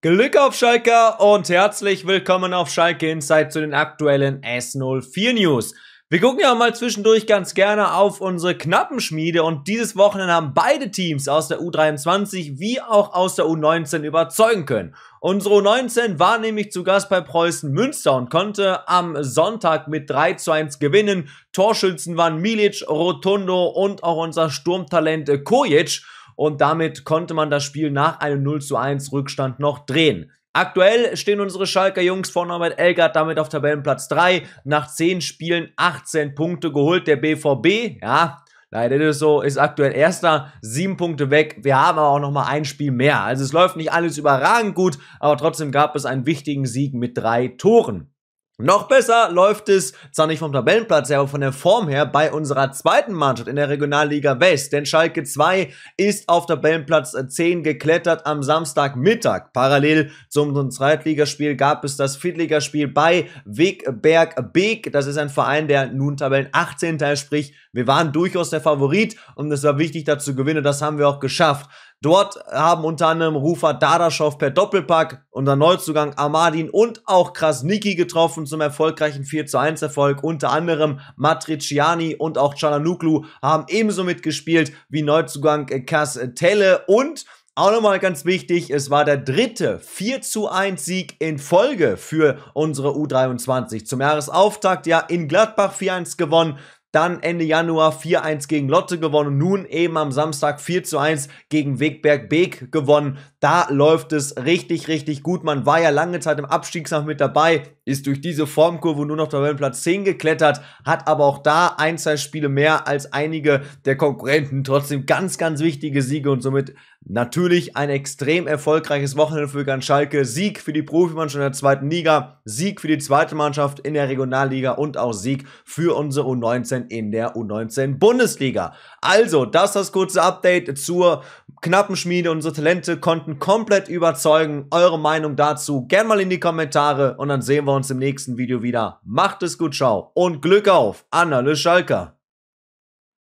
Glück auf Schalke und herzlich willkommen auf Schalke Insight zu den aktuellen S04 News. Wir gucken ja mal zwischendurch ganz gerne auf unsere Knappenschmiede und dieses Wochenende haben beide Teams aus der U23 wie auch aus der U19 überzeugen können. Unsere U19 war nämlich zu Gast bei Preußen Münster und konnte am Sonntag mit 3 zu 1 gewinnen. Torschützen waren Milic, Rotundo und auch unser Sturmtalent Kojic und damit konnte man das Spiel nach einem 0 zu 1 Rückstand noch drehen. Aktuell stehen unsere Schalker Jungs vor Norbert Elgert damit auf Tabellenplatz 3. Nach 10 Spielen 18 Punkte geholt. Der BVB, ja, Leider ist so, ist aktuell Erster, 7 Punkte weg. Wir haben aber auch nochmal ein Spiel mehr. Also es läuft nicht alles überragend gut, aber trotzdem gab es einen wichtigen Sieg mit drei Toren. Noch besser läuft es zwar nicht vom Tabellenplatz her, aber von der Form her bei unserer zweiten Mannschaft in der Regionalliga West. Denn Schalke 2 ist auf Tabellenplatz 10 äh, geklettert am Samstagmittag. Parallel zum Zweitligaspiel gab es das Viertligaspiel bei Wegberg Beek. Das ist ein Verein, der nun Tabellen 18. Teil, sprich, wir waren durchaus der Favorit und es war wichtig dazu gewinnen. Das haben wir auch geschafft. Dort haben unter anderem Rufer Dadaschow per Doppelpack, und unser Neuzugang Amadin und auch Krasniki getroffen zum erfolgreichen 4 zu 1 Erfolg. Unter anderem Matriciani und auch Ciananoglu haben ebenso mitgespielt wie Neuzugang Kas Telle und auch nochmal ganz wichtig, es war der dritte 4 zu 1 Sieg in Folge für unsere U23. Zum Jahresauftakt ja in Gladbach 4-1 gewonnen, dann Ende Januar 4-1 gegen Lotte gewonnen. Und nun eben am Samstag 4-1 gegen Wegberg Beek gewonnen. Da läuft es richtig, richtig gut. Man war ja lange Zeit im Abstiegskampf mit dabei, ist durch diese Formkurve nur noch Tabellenplatz 10 geklettert, hat aber auch da ein, zwei Spiele mehr als einige der Konkurrenten. Trotzdem ganz, ganz wichtige Siege und somit natürlich ein extrem erfolgreiches Wochenende für Ganz Schalke. Sieg für die Profimannschaft in der zweiten Liga, Sieg für die zweite Mannschaft in der Regionalliga und auch Sieg für unsere U19 in der U19 Bundesliga. Also, das ist das kurze Update zur knappen Schmiede. Unsere Talente konnten komplett überzeugen. Eure Meinung dazu gern mal in die Kommentare und dann sehen wir uns im nächsten Video wieder. Macht es gut, ciao und Glück auf, Anna Le Schalker.